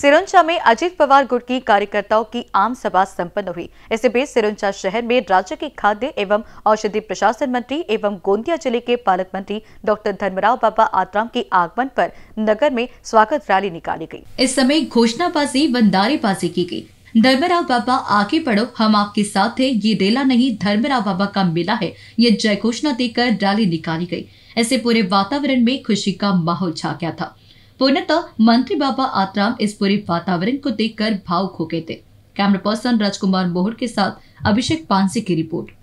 सिरोंचा में अजीत पवार गुट की कार्यकर्ताओं की आम सभा संपन्न हुई इसी बीच सिरोंचा शहर में राज्य के खाद्य एवं औषधि प्रशासन मंत्री एवं गोंदिया जिले के पालक मंत्री डॉक्टर धर्मराव बाबा आत्राम के आगमन पर नगर में स्वागत रैली निकाली गई इस समय घोषणाबाजी व नारेबाजी की गई धर्मराव बाबा आगे पढ़ो हम आपके साथ है ये रेला नहीं धर्मराव बाबा का मेला है ये जय घोषणा देकर रैली निकाली गयी ऐसे पूरे वातावरण में खुशी का माहौल छा गया था पूर्णतः मंत्री बाबा आतराम इस पूरे वातावरण को देखकर भावुक हो गए थे कैमरा पर्सन राजकुमार मोहर के साथ अभिषेक पांसी की रिपोर्ट